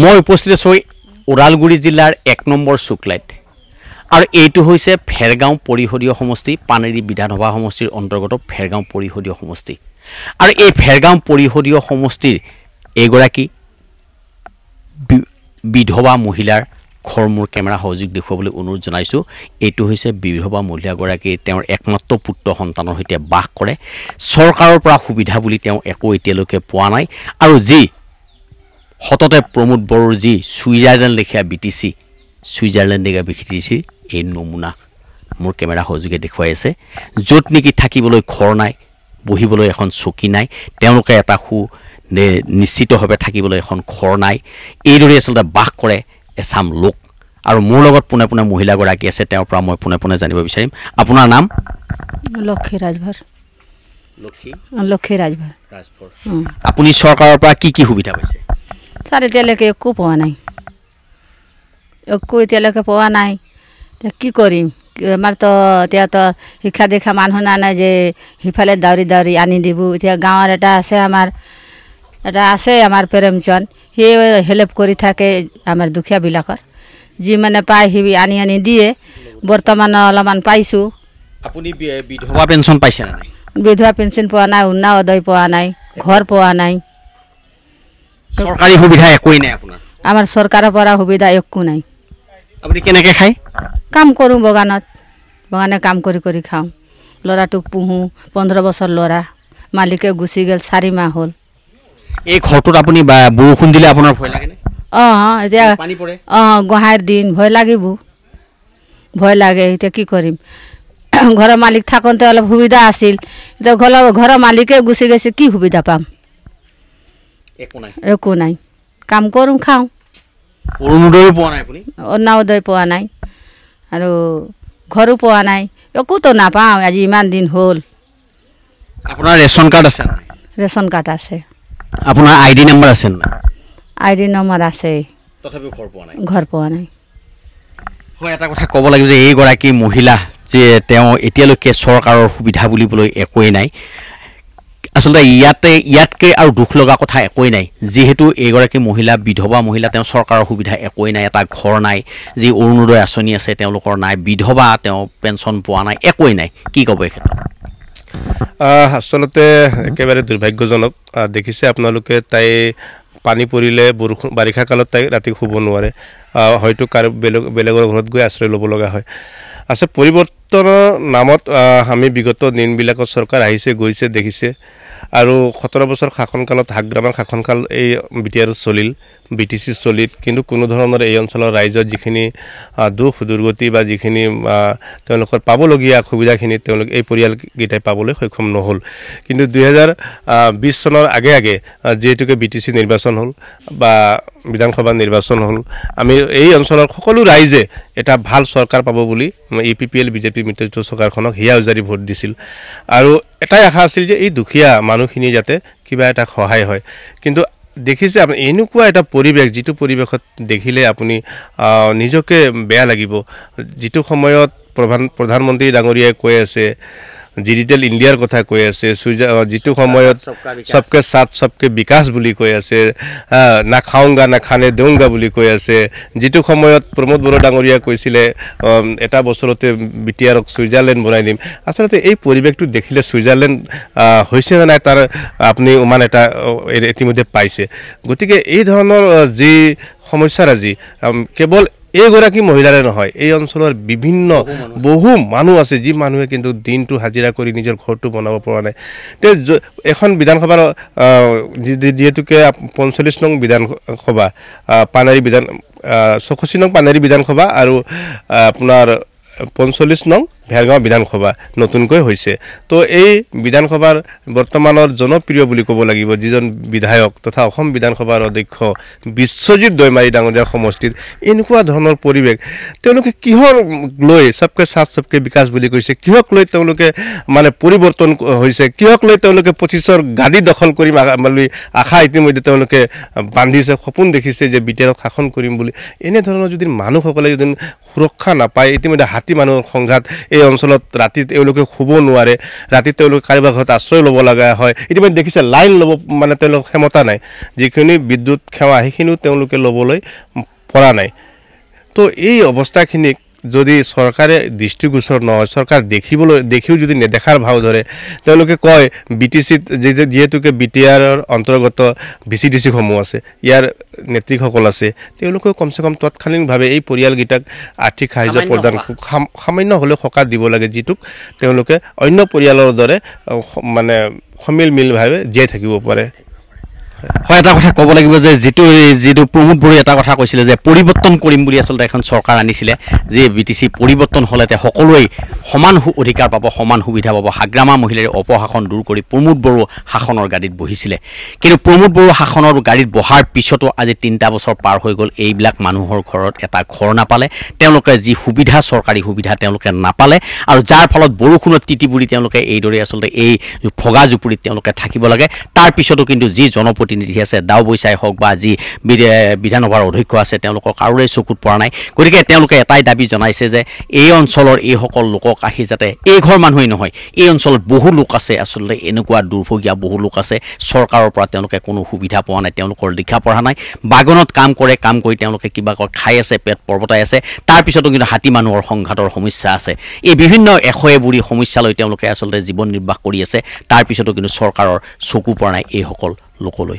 মই উপস্থিত আছো ওদালগুৰি জিলাৰ এক নম্বৰ চুকলাইত আৰু এইটো হৈছে ফেৰগাঁও পৰিষদীয় সমষ্টি পানেৰী বিধানসভা সমষ্টিৰ অন্তৰ্গত ফেৰগাঁও পৰিষদীয় সমষ্টি আৰু এই ফেৰগাঁও পৰিষদীয় সমষ্টিৰ এগৰাকী বিধৱা মহিলাৰ ঘৰ মোৰ কেমেৰা সহযোগ দেখুৱাবলৈ অনুৰোধ জনাইছোঁ এইটো হৈছে বিধৱা মহিলাগৰাকীৰ তেওঁৰ একমাত্ৰ পুত্ৰ সন্তানৰ সৈতে বাস কৰে চৰকাৰৰ পৰা সুবিধা বুলি তেওঁ একো এতিয়ালৈকে পোৱা নাই আৰু যি সততে প্ৰমোদ বড়োৰ যি ছুইজাৰলেণ্ড লেখীয়া বি টি চি ছুইজাৰলেণ্ড লেখীয়া বি টি চি এই নমুনা মোৰ কেমেৰা সহযোগে দেখুৱাই আছে য'ত নেকি থাকিবলৈ ঘৰ নাই বহিবলৈ এখন চকী নাই তেওঁলোকে এটা সু নিশ্চিতভাৱে থাকিবলৈ এখন ঘৰ নাই এইদৰেই আচলতে বাস কৰে এচাম লোক আৰু মোৰ লগত পোনে পোনে মহিলাগৰাকী আছে তেওঁৰ পৰা মই পোনে পোনে জানিব বিচাৰিম আপোনাৰ নাম লক্ষী ৰাজভাৰ লক্ষী লক্ষী ৰাজভাৰ আপুনি চৰকাৰৰ পৰা কি কি সুবিধা পাইছে তাৰ এতিয়ালৈকে একো পোৱা নাই একো এতিয়ালৈকে পোৱা নাই এতিয়া কি কৰিম আমাৰতো এতিয়া তো শিক্ষা দীক্ষা মানুহ না নাই যে সিফালে দাউৰি দাউৰি আনি দিব এতিয়া গাঁৱৰ এটা আছে আমাৰ এটা আছে আমাৰ প্ৰেমচন্দ সিয়ে হেল্প কৰি থাকে আমাৰ দুখীয়াবিলাকৰ যি মানে পায় সি আনি আনি দিয়ে বৰ্তমান অলপমান পাইছোঁ আপুনি বিধৱা পেঞ্চন পাইছে নাই বিধৱা পেঞ্চন পোৱা নাই উন্না উদয় পোৱা নাই ঘৰ পোৱা নাই চৰকাৰী সুবিধা একোৱেই নাই আপোনাৰ আমাৰ চৰকাৰৰ পৰা সুবিধা একো নাই আপুনি কেনেকে খায় কাম কৰোঁ বগানত বগানে কাম কৰি কৰি খাওঁ ল'ৰাটোক পুহোঁ পোন্ধৰ বছৰ ল'ৰা মালিকে গুচি গ'ল চাৰি মাহ হ'ল এই ঘৰটোত আপুনি বৰষুণ দিলে আপোনাৰ ভয় লাগে অঁ এতিয়া অঁ গোহাঁইৰ দিন ভয় লাগিব ভয় লাগে এতিয়া কি কৰিম ঘৰৰ মালিক থাকোঁতে অলপ সুবিধা আছিল এতিয়া ঘৰৰ ঘৰৰ মালিকে গুচি গৈছে কি সুবিধা পাম একো নাই কাম কৰোঁ খাওঁ অৰুণোদয় পোৱা নাই অৰুণোদয় পোৱা নাই আৰু ঘৰো পোৱা নাই একোতো নাপাওঁ আজি ইমান দিন হ'ল আপোনাৰ ৰেচন কাৰ্ড আছে ৰেচন কাৰ্ড আছে আপোনাৰ আই ডি নম্বৰ আছে আই ডি নম্বৰ আছে ঘৰ পোৱা নাই হয় এটা কথা ক'ব লাগিব যে এইগৰাকী মহিলা যে তেওঁ এতিয়ালৈকে চৰকাৰৰ সুবিধা বুলিবলৈ একোৱেই নাই আচলতে ইয়াতে ইয়াতকৈ আৰু দুখ লগা কথা একোৱেই নাই যিহেতু এগৰাকী মহিলা বিধৱা মহিলা তেওঁ চৰকাৰৰ সুবিধা একোৱেই নাই এটা ঘৰ নাই যি অৰুণোদয় আঁচনি আছে তেওঁলোকৰ নাই বিধৱা তেওঁ পেঞ্চন পোৱা নাই একোৱেই নাই কি ক'ব এই ক্ষেত্ৰত আচলতে একেবাৰে দুৰ্ভাগ্যজনক দেখিছে আপোনালোকে তাই পানী পৰিলে বৰষুণ বাৰিষা কালত তাই ৰাতি শুব নোৱাৰে হয়তো কাৰো বেলেগ বেলেগৰ ঘৰত গৈ আশ্ৰয় ল'ব লগা হয় আচ্ছা পৰিৱৰ্তনৰ নামত আমি বিগত দিনবিলাকত চৰকাৰ আহিছে গৈছে দেখিছে আৰু সোতৰ বছৰ শাসনকালত হাগ্ৰামাৰ শাসনকাল এই বি টি আৰ চলিল বিটিচিস্থলীত কিন্তু কোনো ধৰণৰ এই অঞ্চলৰ ৰাইজৰ যিখিনি দুখ দুৰ্গতি বা যিখিনি তেওঁলোকৰ পাবলগীয়া সুবিধাখিনি তেওঁলোক এই পৰিয়ালকেইটাই পাবলৈ সক্ষম নহ'ল কিন্তু দুহেজাৰ বিছ চনৰ আগে আগে যিহেতুকে বি টি চি নিৰ্বাচন হ'ল বা বিধানসভা নিৰ্বাচন হ'ল আমি এই অঞ্চলৰ সকলো ৰাইজে এটা ভাল চৰকাৰ পাব বুলি U P P L BJP মিত্ৰজোঁট চৰকাৰখনক হিয়া উজাৰি ভোট দিছিল আৰু এটাই আশা আছিল যে এই দুখীয়া মানুহখিনি যাতে কিবা এটা সহায় হয় কিন্তু দেখিছে আপুনি এনেকুৱা এটা পৰিৱেশ যিটো পৰিৱেশত দেখিলে আপুনি নিজকে বেয়া লাগিব যিটো সময়ত প্ৰধান প্ৰধানমন্ত্ৰী ডাঙৰীয়াই কৈ আছে ডিজিটেল ইণ্ডিয়াৰ কথা কৈ আছে যিটো সময়ত চবকে চাট চবকে বিকাশ বুলি কৈ আছে নাখাওঙা নাখানে দেউংগা বুলি কৈ আছে যিটো সময়ত প্ৰমোদ বড়ো ডাঙৰীয়া কৈছিলে এটা বছৰতে বি টি আৰক ছুইজাৰলেণ্ড বনাই দিম আচলতে এই পৰিৱেশটো দেখিলে ছুইজাৰলেণ্ড হৈছেনে নাই তাৰ আপুনি ইমান এটা ইতিমধ্যে পাইছে গতিকে এই ধৰণৰ যি সমস্যাৰাজি কেৱল এইগৰাকী মহিলাৰে নহয় এই অঞ্চলৰ বিভিন্ন বহু মানুহ আছে যি মানুহে কিন্তু দিনটো হাজিৰা কৰি নিজৰ ঘৰটো বনাব পৰা নাই তে এখন বিধানসভাৰ যিহেতুকে পঞ্চল্লিছ নং বিধানসভা পানেৰী বিধান চৌষষ্ঠি নং পানেৰী বিধানসভা আৰু আপোনাৰ পঞ্চল্লিছ নং ভেলগাঁও বিধানসভা নতুনকৈ হৈছে তো এই বিধানসভাৰ বৰ্তমানৰ জনপ্ৰিয় বুলি ক'ব লাগিব যিজন বিধায়ক তথা অসম বিধানসভাৰ অধ্যক্ষ বিশ্বজিৎ দৈমাৰী ডাঙৰীয়া সমষ্টিত এনেকুৱা ধৰণৰ পৰিৱেশ তেওঁলোকে কিহৰ লৈ চবকে চাথ চবকে বিকাশ বুলি কৈছে কিহক লৈ তেওঁলোকে মানে পৰিৱৰ্তন হৈছে কিহক লৈ তেওঁলোকে পঁচিছৰ গাদী দখল কৰিম বুলি আশা ইতিমধ্যে তেওঁলোকে বান্ধিছে সপোন দেখিছে যে বিটেৰক শাসন কৰিম বুলি এনেধৰণৰ যদি মানুহসকলে যদি সুৰক্ষা নাপায় ইতিমধ্যে হাতী মানুহৰ সংঘাত এই অঞ্চলত ৰাতি তেওঁলোকে শুব নোৱাৰে ৰাতি তেওঁলোকে কাৰোবাৰ ঘৰত আশ্ৰয় ল'ব লগা হয় ইতিমধ্যে দেখিছে লাইন ল'ব মানে তেওঁলোকৰ ক্ষমতা নাই যিখিনি বিদ্যুৎ সেৱা সেইখিনিও তেওঁলোকে ল'বলৈ পৰা নাই তো এই অৱস্থাখিনিক যদি চৰকাৰে দৃষ্টিগোচৰ নহয় চৰকাৰ দেখিবলৈ দেখিও যদি নেদেখাৰ ভাও ধৰে তেওঁলোকে কয় বি টি চিত যিহেতুকে বি টি আৰৰ অন্তৰ্গত ভি চি ডি চিসমূহ আছে ইয়াৰ নেত্ৰীসকল আছে তেওঁলোকেও কমচে কম তৎকালীনভাৱে এই পৰিয়ালকেইটাক আৰ্থিক সাহাৰ্য প্ৰদান সামান্য হ'লেও সকাহ দিব লাগে যিটোক তেওঁলোকে অন্য পৰিয়ালৰ দৰে মানে সমিল মিলভাৱে জীয়াই থাকিব পাৰে হয় এটা কথা ক'ব লাগিব যে যিটো যিটো প্ৰমোদ বড়োৱে এটা কথা কৈছিলে যে পৰিৱৰ্তন কৰিম বুলি আচলতে এখন চৰকাৰ আনিছিলে যে বি টি চি পৰিৱৰ্তন হ'লে তে সকলোৱে সমান অধিকাৰ পাব সমান সুবিধা পাব হাগ্ৰামা মহিলাৰ অপশাসন দূৰ কৰি প্ৰমোদ বড়ো শাসনৰ গাড়ীত বহিছিলে কিন্তু প্ৰমোদ বড়ো শাসনৰ গাড়ীত বহাৰ পিছতো আজি তিনিটা বছৰ পাৰ হৈ গ'ল এইবিলাক মানুহৰ ঘৰত এটা ঘৰ নাপালে তেওঁলোকে যি সুবিধা চৰকাৰী সুবিধা তেওঁলোকে নাপালে আৰু যাৰ ফলত বৰষুণত তিতি বুলি তেওঁলোকে এইদৰে আচলতে এই ভগা জুপুৰিত তেওঁলোকে থাকিব লাগে তাৰপিছতো কিন্তু যি জনপ্ৰতিনিধি প্ৰতিনিধি আছে দাও বৈচাই হওক বা যি বিধানসভাৰ অধ্যক্ষ আছে তেওঁলোকৰ কাৰোৰে চকুত পৰা নাই গতিকে তেওঁলোকে এটাই দাবী জনাইছে যে এই অঞ্চলৰ এইসকল লোকক আহি যাতে এই ঘৰ মানুহেই নহয় এই অঞ্চলত বহু লোক আছে আচলতে এনেকুৱা দুৰ্ভগীয়া বহু লোক আছে চৰকাৰৰ পৰা তেওঁলোকে কোনো সুবিধা পোৱা নাই তেওঁলোকৰ লিখা পঢ়া নাই বাগানত কাম কৰে কাম কৰি তেওঁলোকে কিবা কয় খাই আছে পেট পৰ্বতাই আছে তাৰপিছতো কিন্তু হাতী মানুহৰ সংঘাতৰ সমস্যা আছে এই বিভিন্ন এশয়ে বুৰি সমস্যালৈ তেওঁলোকে আচলতে জীৱন নিৰ্বাহ কৰি আছে তাৰপিছতো কিন্তু চৰকাৰৰ চকু পৰা নাই এইসকল লোকলৈ